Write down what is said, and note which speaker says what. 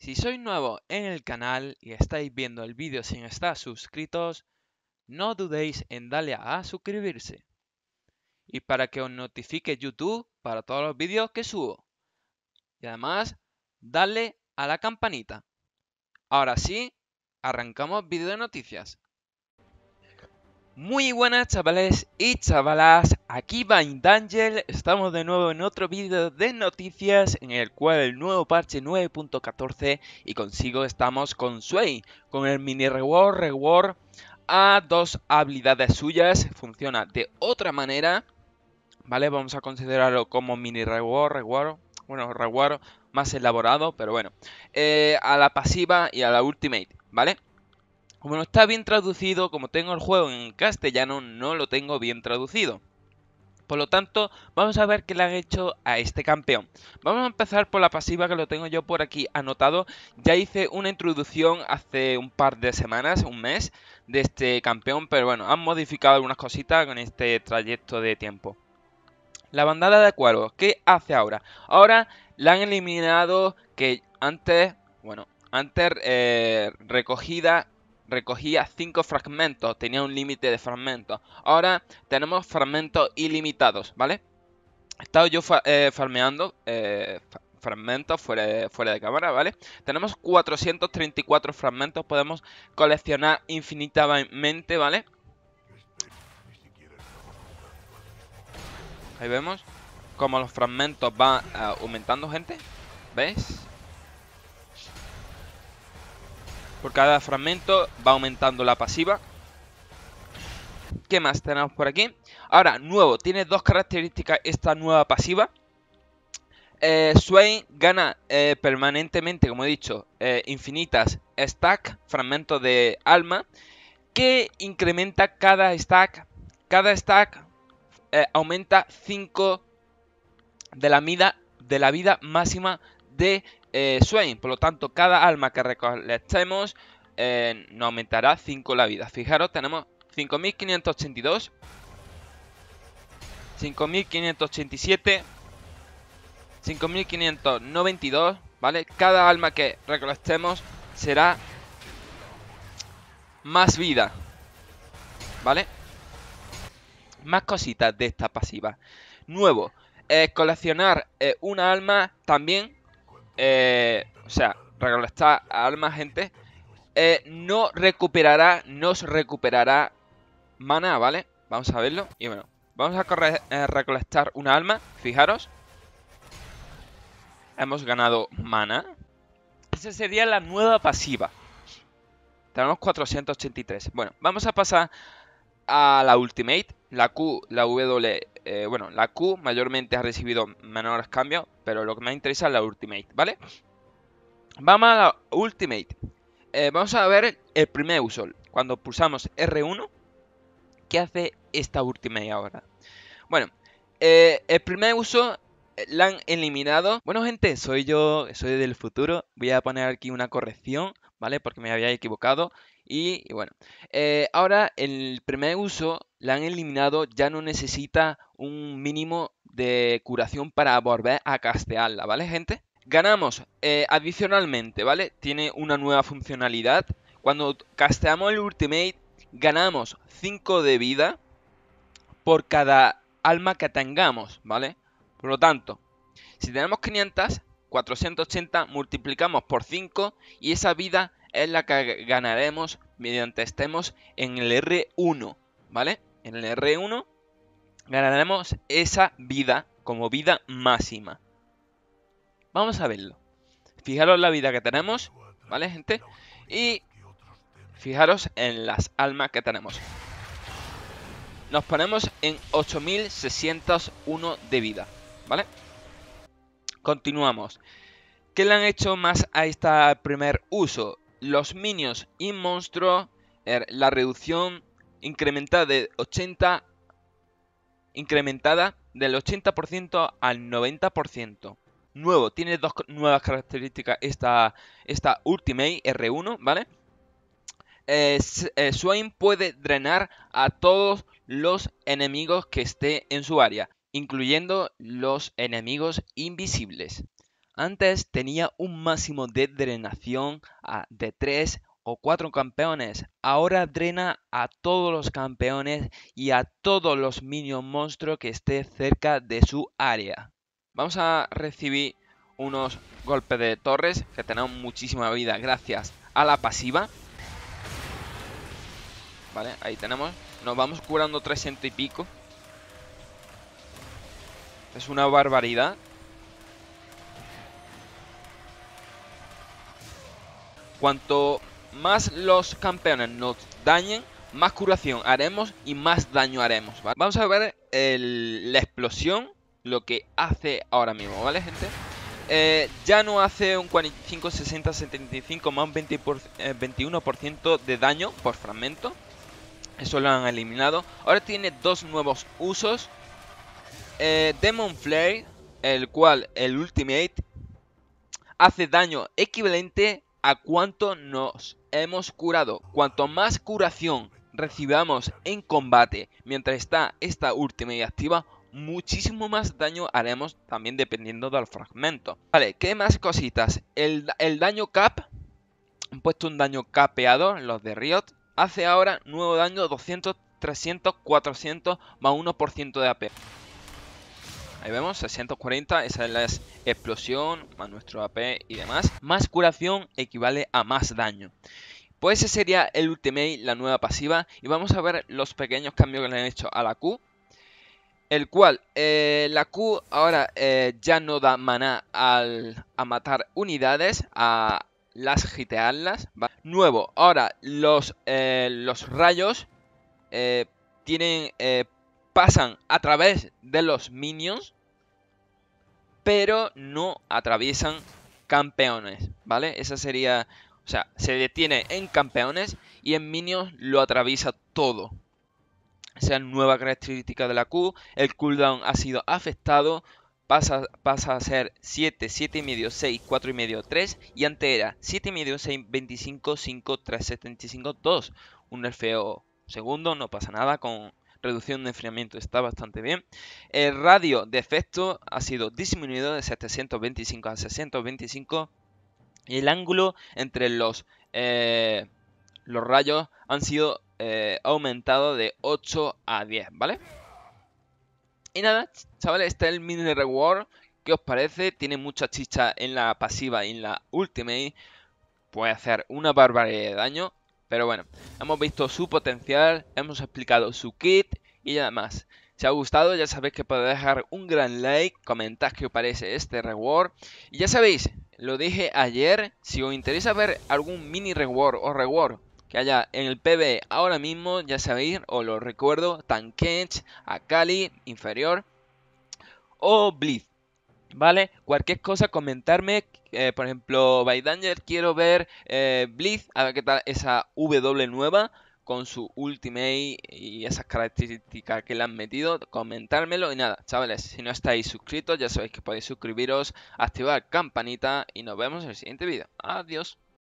Speaker 1: Si sois nuevo en el canal y estáis viendo el vídeo sin estar suscritos, no dudéis en darle a suscribirse. Y para que os notifique YouTube para todos los vídeos que subo. Y además, dale a la campanita. Ahora sí, arrancamos vídeo de noticias. Muy buenas chavales y chavalas, aquí va Indangel, estamos de nuevo en otro vídeo de noticias en el cual el nuevo parche 9.14 y consigo estamos con Sway, con el mini reward reward a dos habilidades suyas, funciona de otra manera, ¿vale? Vamos a considerarlo como mini reward reward, bueno reward más elaborado, pero bueno, eh, a la pasiva y a la ultimate, ¿vale? vale como no está bien traducido, como tengo el juego en castellano, no lo tengo bien traducido. Por lo tanto, vamos a ver qué le han hecho a este campeón. Vamos a empezar por la pasiva que lo tengo yo por aquí anotado. Ya hice una introducción hace un par de semanas, un mes, de este campeón, pero bueno, han modificado algunas cositas con este trayecto de tiempo. La bandada de Cuervos, ¿qué hace ahora? Ahora la han eliminado que antes, bueno, antes eh, recogida recogía cinco fragmentos, tenía un límite de fragmentos. Ahora tenemos fragmentos ilimitados, ¿vale? He estado yo eh, farmeando eh, fragmentos fuera, fuera de cámara, ¿vale? Tenemos 434 fragmentos, podemos coleccionar infinitamente, ¿vale? Ahí vemos como los fragmentos van eh, aumentando, gente. ¿Veis? Por cada fragmento va aumentando la pasiva. ¿Qué más tenemos por aquí? Ahora, nuevo, tiene dos características esta nueva pasiva. Eh, Swain gana eh, permanentemente, como he dicho, eh, infinitas stack, fragmentos de alma, que incrementa cada stack. Cada stack eh, aumenta 5 de de la vida máxima de eh, Swain. Por lo tanto, cada alma que recolectemos eh, nos aumentará 5 la vida. Fijaros, tenemos 5582, 5587, 5592, ¿vale? Cada alma que recolectemos será más vida, ¿vale? Más cositas de esta pasiva. Nuevo, eh, coleccionar eh, una alma también eh, o sea, recolectar alma, gente, eh, no recuperará, nos recuperará mana, ¿vale? Vamos a verlo. Y bueno, vamos a correr, eh, recolectar una alma, fijaros. Hemos ganado mana. Esa sería la nueva pasiva. Tenemos 483. Bueno, vamos a pasar a la Ultimate, la Q, la W eh, bueno, la Q mayormente ha recibido menores cambios, pero lo que me interesa es la Ultimate, ¿vale? Vamos a la Ultimate. Eh, vamos a ver el primer uso. Cuando pulsamos R1, ¿qué hace esta Ultimate ahora? Bueno, eh, el primer uso la han eliminado. Bueno, gente, soy yo, soy del futuro. Voy a poner aquí una corrección, ¿vale? Porque me había equivocado. Y, bueno, eh, ahora el primer uso la han eliminado, ya no necesita un mínimo de curación para volver a castearla, ¿vale, gente? Ganamos eh, adicionalmente, ¿vale? Tiene una nueva funcionalidad. Cuando casteamos el ultimate, ganamos 5 de vida por cada alma que tengamos, ¿vale? Por lo tanto, si tenemos 500, 480 multiplicamos por 5 y esa vida es la que ganaremos mediante estemos en el R1, ¿vale? En el R1 ganaremos esa vida como vida máxima. Vamos a verlo. Fijaros la vida que tenemos, ¿vale, gente? Y fijaros en las almas que tenemos. Nos ponemos en 8601 de vida, ¿vale? Continuamos. ¿Qué le han hecho más a este primer uso? los minions y monstruos, er, la reducción incrementada de 80 incrementada del 80% al 90%. Nuevo, tiene dos nuevas características esta, esta Ultimate R1, ¿vale? Eh, eh, Swain puede drenar a todos los enemigos que esté en su área, incluyendo los enemigos invisibles. Antes tenía un máximo de drenación de 3 o 4 campeones. Ahora drena a todos los campeones y a todos los minion monstruos que esté cerca de su área. Vamos a recibir unos golpes de torres que tenemos muchísima vida gracias a la pasiva. Vale, ahí tenemos. Nos vamos curando 300 y pico. Es una barbaridad. Cuanto más los campeones nos dañen, más curación haremos y más daño haremos. ¿vale? Vamos a ver la explosión, lo que hace ahora mismo, ¿vale, gente? Eh, ya no hace un 45, 60, 75, más un 20 por, 21% eh, de daño por fragmento. Eso lo han eliminado. Ahora tiene dos nuevos usos. Eh, Demon Flare, el cual el Ultimate hace daño equivalente a cuánto nos hemos curado. Cuanto más curación recibamos en combate mientras está esta última y activa, muchísimo más daño haremos también dependiendo del fragmento. Vale, ¿qué más cositas? El, daño cap, han puesto un daño capeado, los de Riot, hace ahora nuevo daño 200, 300, 400 más 1% de AP. Ahí vemos, 640, esa es la explosión, más nuestro AP y demás. Más curación equivale a más daño. Pues ese sería el ultimate, la nueva pasiva. Y vamos a ver los pequeños cambios que le han hecho a la Q. El cual, eh, la Q ahora eh, ya no da maná al, a matar unidades, a las gitearlas. Nuevo, ahora los, eh, los rayos tienen pasan a través de los minions, pero no atraviesan campeones, ¿vale? Esa sería, o sea, se detiene en campeones y en minions lo atraviesa todo. O sea, nueva característica de la Q, el cooldown ha sido afectado, pasa, pasa a ser 7, medio, 6, y medio, 3 y antes era 7,5, 6, 25, 5, 3, 75, 2. Un nerfeo segundo, no pasa nada con reducción de enfriamiento está bastante bien. El radio de efecto ha sido disminuido de 725 a 625 y el ángulo entre los, eh, los rayos han sido eh, aumentado de 8 a 10, ¿vale? Y nada, chavales, está el mini reward. ¿Qué os parece? Tiene mucha chicha en la pasiva y en la ultimate. Puede hacer una barbaridad de daño. Pero bueno, hemos visto su potencial, hemos explicado su kit y nada más. Si ha gustado ya sabéis que podéis dejar un gran like, comentad qué os parece este reward. Y ya sabéis, lo dije ayer, si os interesa ver algún mini reward o reward que haya en el PB ahora mismo, ya sabéis, os lo recuerdo, a Akali, Inferior o Blitz. ¿Vale? Cualquier cosa, comentarme. Eh, por ejemplo, by Danger, quiero ver Blizz eh, Blitz, a ver qué tal esa W nueva con su ultimate y esas características que le han metido, comentármelo y nada, chavales, si no estáis suscritos ya sabéis que podéis suscribiros, activar campanita y nos vemos en el siguiente vídeo. Adiós.